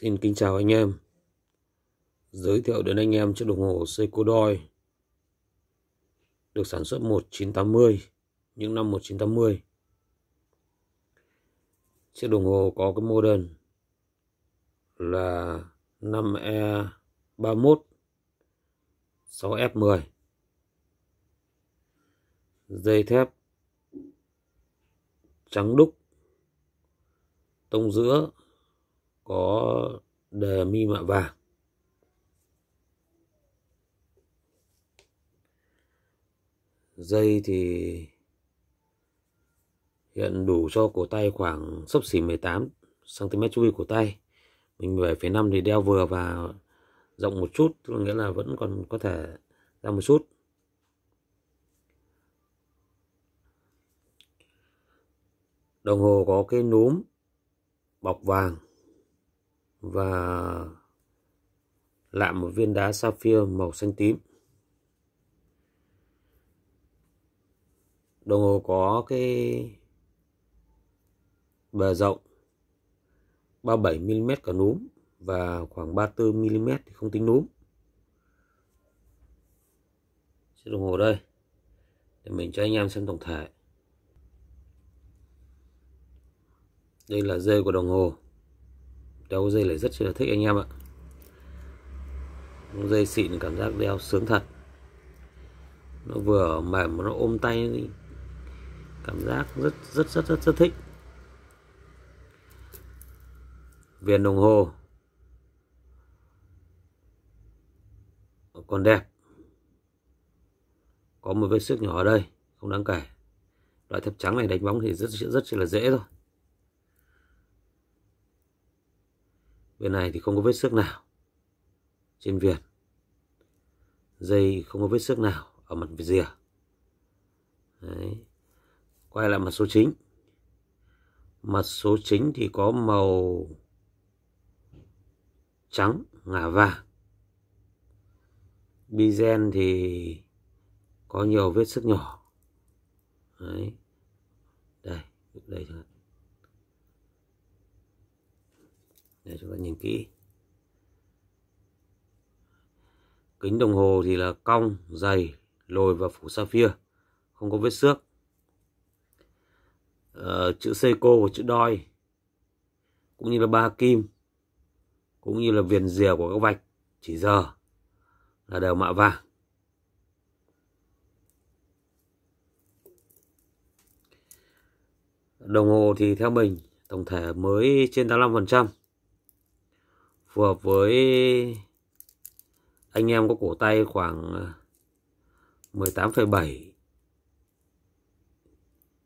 Xin kính chào anh em Giới thiệu đến anh em chiếc đồng hồ Seiko Doi Được sản xuất 1980 Những năm 1980 Chiếc đồng hồ có cái model Là 5E31 6F10 Dây thép Trắng đúc Tông giữa có đề mi mạ vàng dây thì hiện đủ cho cổ tay khoảng sấp xỉ 18 cm chu vi cổ tay mình 17,5 thì đeo vừa và rộng một chút tức là nghĩa là vẫn còn có thể ra một chút đồng hồ có cái núm bọc vàng và lạm một viên đá sapphire màu xanh tím. Đồng hồ có cái bề rộng 37mm cả núm và khoảng 34mm thì không tính núm. Chiếc đồng hồ đây để mình cho anh em xem tổng thể. Đây là dây của đồng hồ đeo dây này rất là thích anh em ạ dây xịn cảm giác đeo sướng thật nó vừa mềm mà nó ôm tay cảm giác rất rất rất rất rất thích viền đồng hồ còn đẹp có một vết xước nhỏ ở đây không đáng kể loại thép trắng này đánh bóng thì rất rất, rất là dễ thôi bên này thì không có vết xước nào trên viền dây không có vết xước nào ở mặt rìa Đấy. quay lại mặt số chính mặt số chính thì có màu trắng ngả vàng bi gen thì có nhiều vết sức nhỏ Đấy. kỹ kính đồng hồ thì là cong dày lồi và phủ sapphire không có vết xước ờ, chữ Seiko và chữ đoi cũng như là ba kim cũng như là viền rìa của các vạch chỉ giờ là đều mạ vàng đồng hồ thì theo mình tổng thể mới trên 85% phù hợp với anh em có cổ tay khoảng 18,7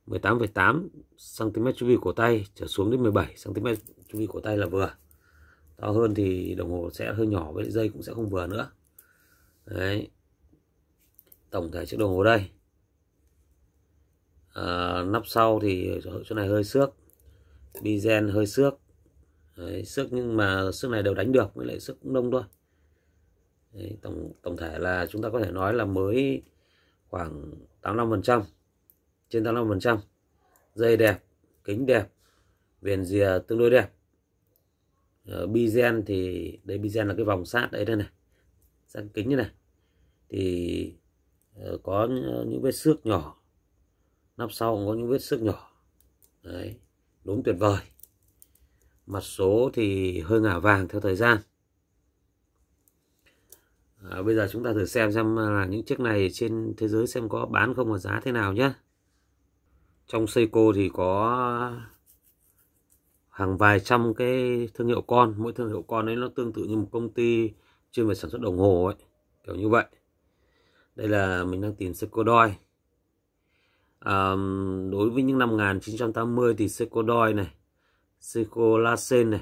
18,8 cm chu vi cổ tay trở xuống đến 17 cm chu vi cổ tay là vừa to hơn thì đồng hồ sẽ hơi nhỏ với dây cũng sẽ không vừa nữa đấy tổng thể chiếc đồng hồ đây à, nắp sau thì chỗ này hơi xước bi gen hơi xước Đấy, sức nhưng mà sức này đều đánh được với lại sức cũng đông thôi Đấy, tổng tổng thể là chúng ta có thể nói là mới khoảng 85% trên 85% dây đẹp kính đẹp viền rìa tương đối đẹp ờ, bi gen thì đây bi gen là cái vòng sát đấy đây này sát kính như này thì ờ, có những vết xước nhỏ nắp sau cũng có những vết xước nhỏ đấy đúng tuyệt vời mặt số thì hơi ngả vàng theo thời gian à, bây giờ chúng ta thử xem xem là những chiếc này trên thế giới xem có bán không và giá thế nào nhé trong Seiko thì có hàng vài trăm cái thương hiệu con mỗi thương hiệu con ấy nó tương tự như một công ty chuyên về sản xuất đồng hồ ấy kiểu như vậy đây là mình đang tìm Seiko Doi à, đối với những năm 1980 thì Seiko Doi này Cyclolacen này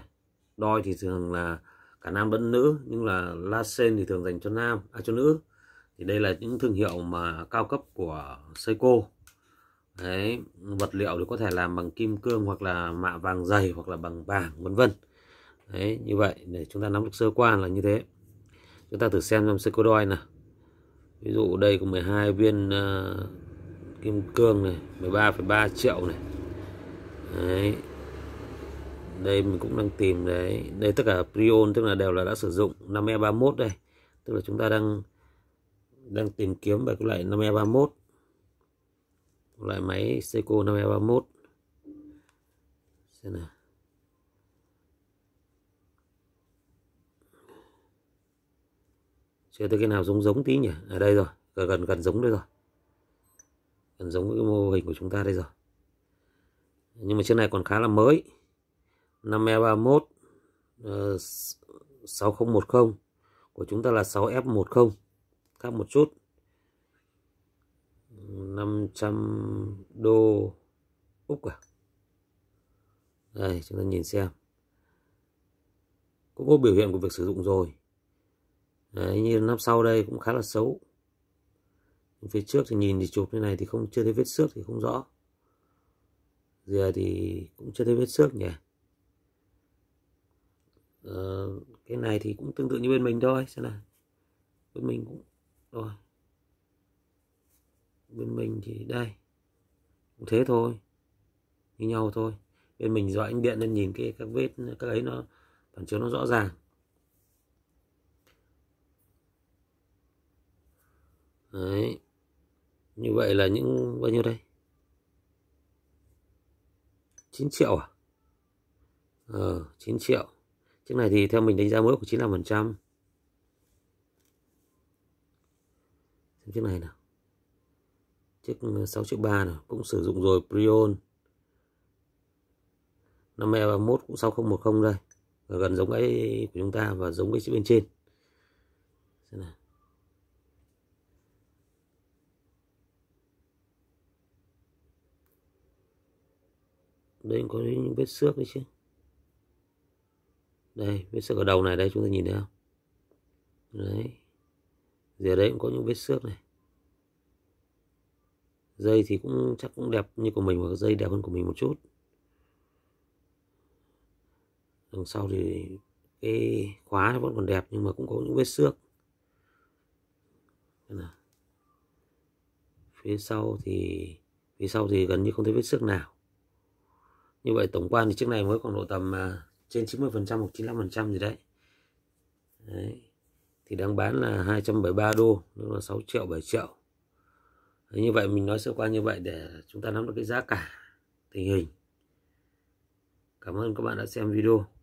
đôi thì thường là cả nam lẫn nữ nhưng là lacen thì thường dành cho nam à, cho nữ thì đây là những thương hiệu mà cao cấp của Seiko đấy vật liệu thì có thể làm bằng kim cương hoặc là mạ vàng dày hoặc là bằng vàng vân vân đấy như vậy để chúng ta nắm được sơ qua là như thế chúng ta thử xem trong Seiko đôi nào ví dụ đây có 12 viên uh, kim cương này 13,3 triệu này đấy đây mình cũng đang tìm đấy đây tất cả prion tức là đều là đã sử dụng 5E31 đây tức là chúng ta đang đang tìm kiếm về cái loại 5E31 loại máy Seiko 5E31 xem nào chưa thấy cái nào giống giống tí nhỉ ở à đây rồi gần gần gần giống đây rồi gần giống với cái mô hình của chúng ta đây rồi nhưng mà chiếc này còn khá là mới 5E31 uh, 6010 của chúng ta là 6F10 khác một chút 500 đô Úc à đây chúng ta nhìn xem cũng có biểu hiện của việc sử dụng rồi Đấy, như năm sau đây cũng khá là xấu phía trước thì nhìn thì chụp như này thì không chưa thấy vết xước thì không rõ giờ thì cũng chưa thấy vết xước nhỉ Ờ, cái này thì cũng tương tự như bên mình thôi xem nào bên mình cũng rồi bên mình thì đây cũng thế thôi như nhau thôi bên mình do anh điện nên nhìn cái các vết các ấy nó phản chiếu nó rõ ràng đấy như vậy là những bao nhiêu đây 9 triệu à ờ 9 triệu chiếc này thì theo mình đánh giá mới của 95% xem chiếc này nào chiếc 6 ừ, triệu 3 nào cũng sử dụng rồi Prion năm e 31 cũng 6010 đây và gần giống ấy của chúng ta và giống cái bên trên xem nào đây có những vết xước đấy chứ đây vết xước ở đầu này đây chúng ta nhìn thấy không đấy rìa đấy cũng có những vết xước này dây thì cũng chắc cũng đẹp như của mình và dây đẹp hơn của mình một chút đằng sau thì cái khóa vẫn còn đẹp nhưng mà cũng có những vết xước phía sau thì phía sau thì gần như không thấy vết xước nào như vậy tổng quan thì chiếc này mới còn độ tầm à, trên 90% hoặc 95% gì đấy. đấy thì đang bán là 273 đô tức là 6 triệu 7 triệu thế như vậy mình nói sơ qua như vậy để chúng ta nắm được cái giá cả tình hình cảm ơn các bạn đã xem video